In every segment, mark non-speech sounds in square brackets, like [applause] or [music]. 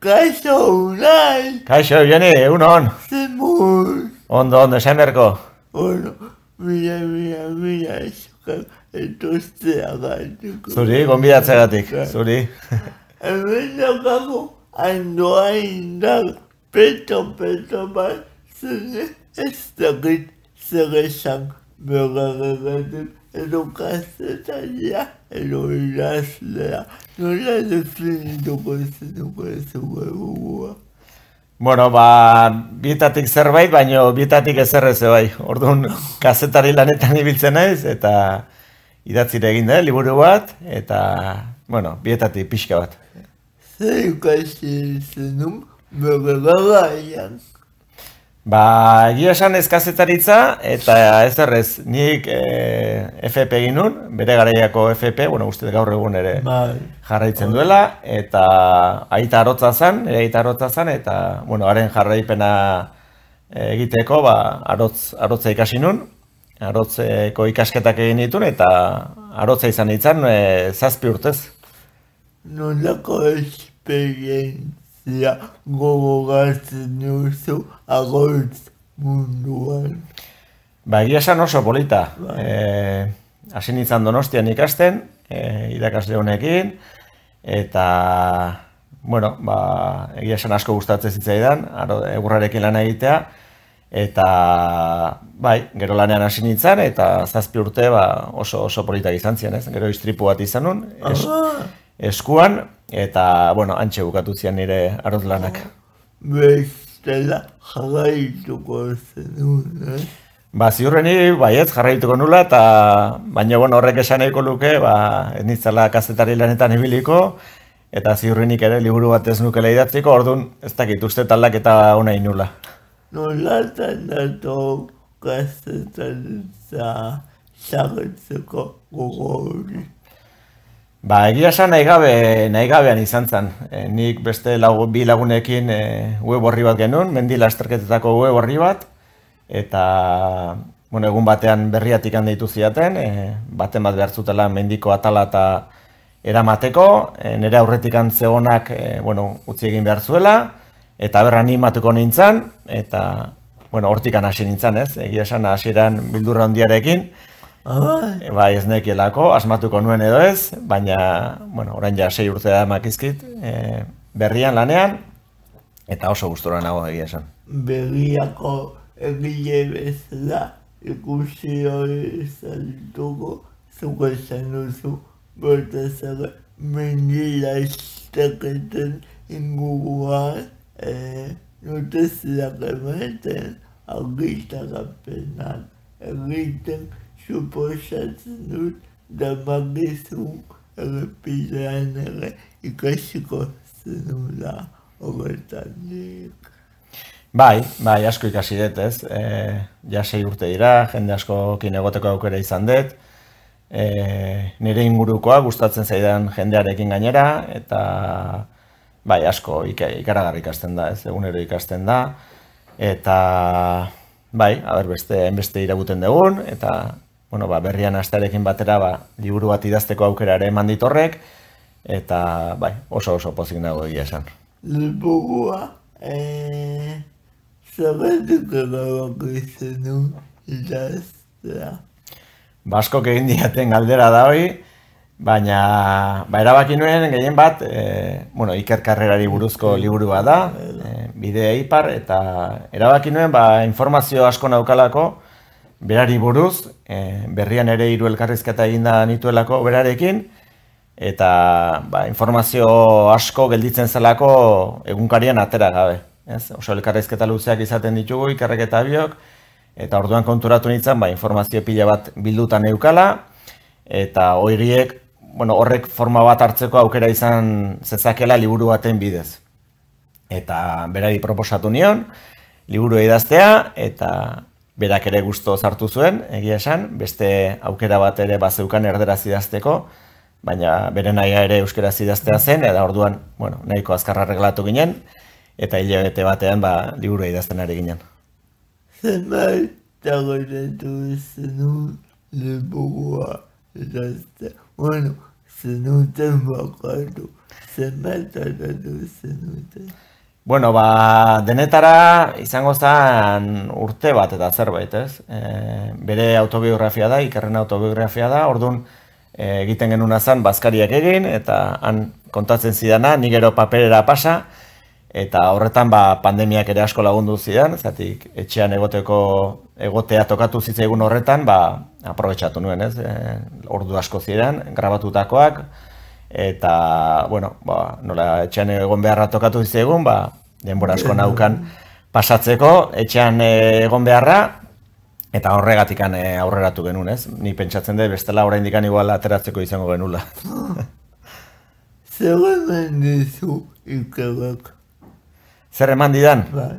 Kaixo, unai! Kaixo, jene, egun hon! Zemur! Ondo, ondo, esan berko? Bueno, mila, mila, mila, esokak entuztea gaituko. Zuri, gombidatzea gatik, bai. zuri. Hemen dokako, handoa indak, peto, peto, bat, zene, ez dakit, zer esan, berra gaituko, edo ja lo dirás, no lo has definido por ese, por ese huevo, Bueno, ba, bietatik zerbait, baino bietatik ezer ez bai. Orduan, kazetari lanetan ibiltzen naiz eta idatzire egin da, liburu bat, eta, bueno, bietatik pixka bat. Zer ikasi izan, no? Ba, egia esan ezkazetaritza, eta ez errez, nik e, eh, FP egin nun, bere garaiako FP, bueno, uste gaur egun ere bai. jarraitzen bai. duela, eta aita arotza zen, ere aita arotza eta, bueno, haren jarraipena egiteko, ba, arotz, arotza ikasi nun, arotzeko ikasketak egin ditun, eta arotza izan ditzen, e, eh, zazpi urtez. Nolako ezpegien ja gogoratzen duzu agoltz munduan. Ba, egia esan oso polita. Bai. E, Asin izan donostian ikasten, eh, idakasle honekin, eta, bueno, ba, egia esan asko gustatzen zitzaidan, aro, egurrarekin lan egitea, eta, bai, gero lanean asin izan, eta zazpi urte ba, oso, oso polita izan ziren, ez? Gero iztripu bat izan nun, eskuan, Eta, bueno, antxe bukatu zian nire arroz lanak. Bestela jarraituko zen duen, eh? Ba, ziurren nire, bai ez, jarraituko nula, eta baina, bueno, horrek esan nahiko luke, ba, ez nitzela kazetari lanetan ebiliko, eta ziurrenik ere liburu bat ez nukela idatziko, orduan ez dakit uste talak eta ona inula. Nolatzen dato kazetan eta zagetzeko gogorik. Ba, egia esan nahi, gabe, nahi gabean izan zen. E, nik beste lagu, bi lagunekin e, web horri bat genuen, mendi lasterketetako web horri bat, eta bueno, egun batean berriatik handeitu ziaten, e, baten bat zutela mendiko atala eta eramateko, e, nire aurretik antzegonak e, bueno, utzi egin behar zuela, eta berra ni matuko nintzen, eta bueno, hortik hasi nintzen, ez? Egia esan hasieran bildurra handiarekin, Ba, ez nekielako, asmatuko nuen edo ez, baina, bueno, orain ja sei urte da makizkit, e, berrian lanean, eta oso gustura nago egia esan. Berriako egile bezala, ikusi hori izan dugu, zuko esan duzu, bota zara, mendila izteketen inguruan, e, eh, nutezilak ematen, agitarapenan, egiten, dut da magizu ere ikasiko zenula obertanik. Bai, bai, asko ikasi dut ez. E, ja sei urte dira, jende asko egoteko aukera izan dut. E, nire ingurukoa gustatzen zaidan jendearekin gainera, eta bai, asko ikaragarrik ikasten da, ez, egunero ikasten da. Eta, bai, haber beste, enbeste irabuten dugun eta bueno, ba, berrian astarekin batera ba, liburu bat idazteko aukera ere eman eta bai, oso oso pozik nago egia esan. Liburua, eh, zerbait zerretik edarako izan du idaztea? Baskok ba, egin diaten galdera da hori, baina ba, erabaki nuen gehien bat, e, bueno, ikerkarrerari buruzko liburua da, e, bidea ipar, eta erabaki nuen ba, informazio asko naukalako, berari buruz, e, berrian ere hiru elkarrizketa eginda nituelako berarekin, eta ba, informazio asko gelditzen zelako egunkarian atera gabe. Ez? Oso elkarrizketa luzeak izaten ditugu ikarrek eta biok, eta orduan konturatu nintzen ba, informazio pila bat bildutan eukala, eta horiek bueno, horrek forma bat hartzeko aukera izan zezakela liburu baten bidez. Eta berari proposatu nion, liburu idaztea, eta berak ere gusto zartu zuen, egia esan, beste aukera bat ere bazeukan erdera zidazteko, baina bere nahia ere euskera zidaztea zen, eta orduan, bueno, nahiko azkarra reglatu ginen, eta hilabete batean, ba, liburu idazten ari ginen. Zenbait, dagoetatu zenun, lebogua, idazte, bueno, zenuten bakatu, zenbait, dagoetatu zenuten. Bueno, ba, denetara izango zen urte bat eta zerbait, ez? E, bere autobiografia da, ikerren autobiografia da, orduan e, egiten genuna zen bazkariak egin, eta han kontatzen zidana, nigero paperera pasa, eta horretan ba, pandemiak ere asko lagundu zidan, zatik etxean egoteko egotea tokatu zitzaigun horretan, ba, aprobetsatu nuen, ez? E, ordu asko zidan, grabatutakoak, eta, bueno, ba, nola etxean egon beharra tokatu zizegun, ba, denbora asko naukan pasatzeko, etxean eh, egon beharra, Eta horregatik eh, aurreratu genuen, ez? Ni pentsatzen dut, bestela orain dikan igual ateratzeko izango genula. [laughs] Zer eman dizu ikerak? Zer eman didan? Bai.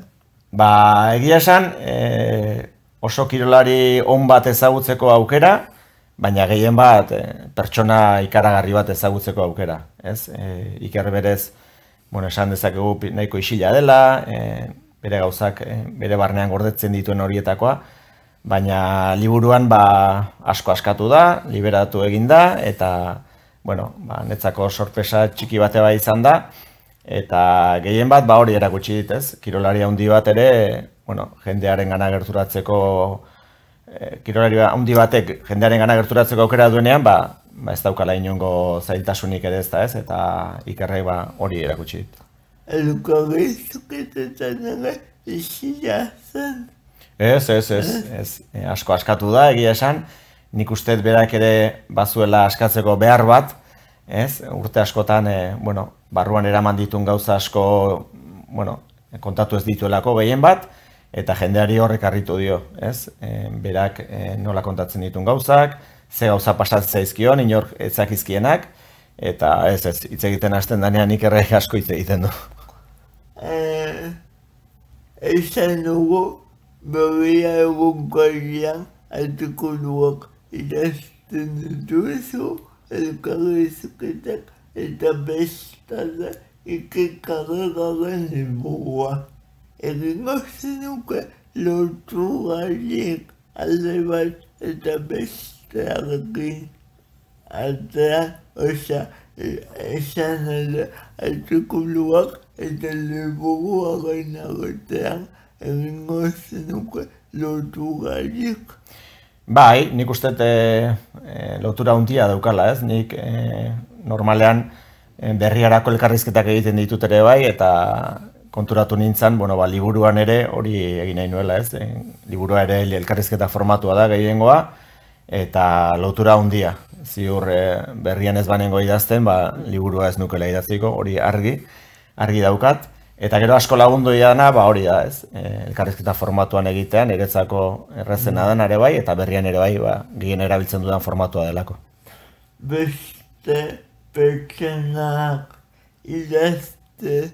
Ba, egia esan, eh, oso kirolari on bat ezagutzeko aukera, baina gehien bat eh, pertsona ikaragarri bat ezagutzeko aukera, ez? E, iker berez, bueno, esan dezakegu nahiko isila dela, eh, bere gauzak bere barnean gordetzen dituen horietakoa, baina liburuan ba, asko askatu da, liberatu egin da, eta bueno, ba, netzako sorpresa txiki bate bai izan da, eta gehien bat ba, hori erakutsi dit, ez? Kirolaria handi bat ere, bueno, jendearen gana gerturatzeko kirolari handi batek jendearen gana gerturatzeko aukera duenean, ba, ba ez daukala inongo zailtasunik ere ez da ez, eta ikerrei ba hori erakutsi dit. Eluko behizuk zen. Ez, ez, ez, ez, eh, asko askatu da, egia esan, nik uste berak ere bazuela askatzeko behar bat, ez, urte askotan, e, bueno, barruan eraman ditun gauza asko, bueno, kontatu ez dituelako gehien bat, eta jendeari horrek harritu dio, ez? E, berak e, nola kontatzen ditun gauzak, ze gauza pasat zaizkion, inork ezakizkienak, eta ez, ez, hitz egiten hasten danean nik erre asko hitz egiten du. Ezen eh, e, dugu, berria egun kardian, altuko duak, irazten duzu, elkarrezketak, eta bestaza, ikikarra garen egingo lotu gaiek alde bat eta besteagekin. Atea, oza, esan alde, artikuluak eta lebogua gaina gotean, egingo zenuke lotu gaiek. Bai, nik uste e, lotura untia daukala, ez? Nik eh, normalean berriarako elkarrizketak egiten ditut ere bai, eta konturatu nintzen, bueno, ba, liburuan ere hori egin nahi nuela, ez? Eh, liburua ere elkarrizketa formatua da gehiengoa eta lotura handia. Ziur e, berrian ez banengo idazten, ba, liburua ez nukela idatziko, hori argi, argi daukat. Eta gero asko lagundu idana, ba, hori da, ez? Eh, elkarrizketa formatuan egitean, eretzako errezena da are bai, eta berrian ere bai, ba, gehien erabiltzen dudan formatua delako. Beste pekenak idazte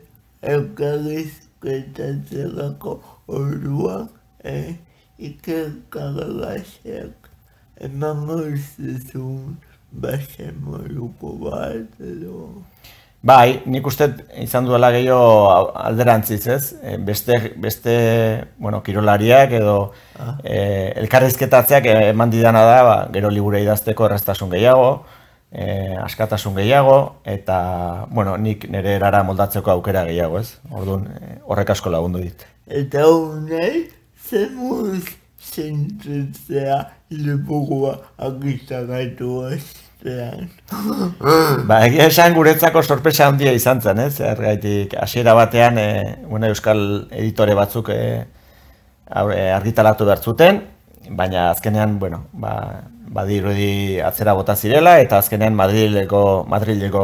elkarrizketatzerako orduan, eh, ikerkara basek emango basen moruko bat Bai, nik uste izan duela gehiago alderantziz, ez? Eh, beste, beste bueno, kirolariak edo ah. e, elkarrizketatzeak eman didana da, ba, gero liburu idazteko erraztasun gehiago, e, askatasun gehiago, eta, bueno, nik nire erara moldatzeko aukera gehiago, ez? Orduan, eh, horrek asko lagundu dit. Eta honei, zemuz zentzutzea lepugua agizagatu astean. [laughs] ba, egia esan guretzako sorpresa handia izan zen, ez? Ergaitik, hasiera batean, e, euskal editore batzuk e, argitalatu behar zuten, baina azkenean, bueno, ba, badirudi atzera bota zirela eta azkenean Madrileko Madrileko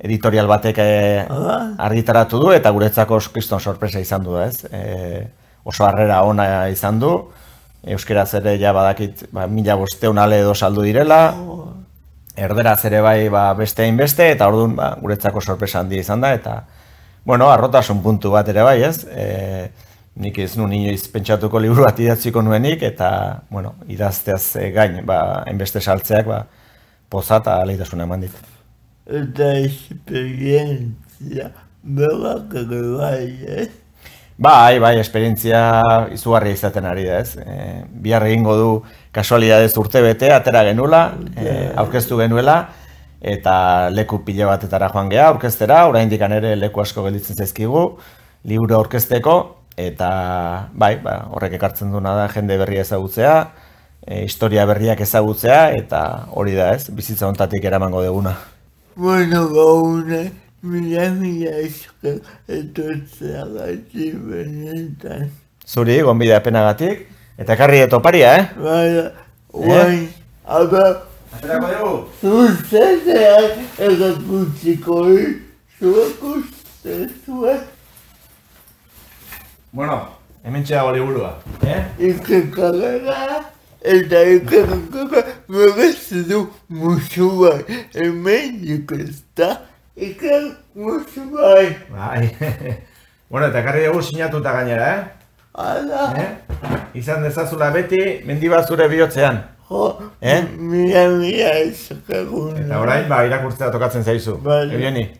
editorial batek eh, ah. argitaratu du eta guretzako kriston sorpresa izan du, ez? E, oso harrera ona izan du. Euskeraz ere ja badakit, ba, mila bosteun ale edo saldu direla. Oh. Erderaz ere bai ba, beste beste eta orduan ba, guretzako sorpresa handi izan da. Eta, bueno, arrotasun puntu bat ere bai, ez? E, nik ez nu inoiz pentsatuko liburu bat nuenik, eta, bueno, idazteaz eh, gain, ba, enbeste saltzeak, ba, poza eta eman ditu. Eta esperientzia, berrak ere bai, ez? Eh? Bai, bai, esperientzia izugarria izaten ari da, ez? E, bihar egingo du kasualidadez urte bete, atera genula, e, aurkeztu genuela, eta leku pile batetara joan geha, aurkeztera, oraindik ere leku asko gelditzen zaizkigu, liburu aurkezteko, eta bai, ba, horrek ekartzen duena da jende berria ezagutzea, e, historia berriak ezagutzea, eta hori da ez, bizitza ontatik eramango deguna. Bueno, gaune, mila mila esker etortzea benetan. Zuri, gombide apena Eta karri eto paria, eh? Bai, bai, eh? abe... Aterako dugu? ez da putziko, eh? Zuek uste, zuek. Bueno, hemen txea gole burua, eh? Izken kagara, eta izken kagara, begatzu du musu bai, hemen dik ez da, musu bai. Bai, [laughs] bueno, eta karri dugu sinatu eta gainera, eh? Hala. Eh? Izan dezazula beti, mendibazure bihotzean. Jo, eh? mila mia, ez Eta orain, ba, irakurtzea tokatzen zaizu. Bale. Ebieni. Bale.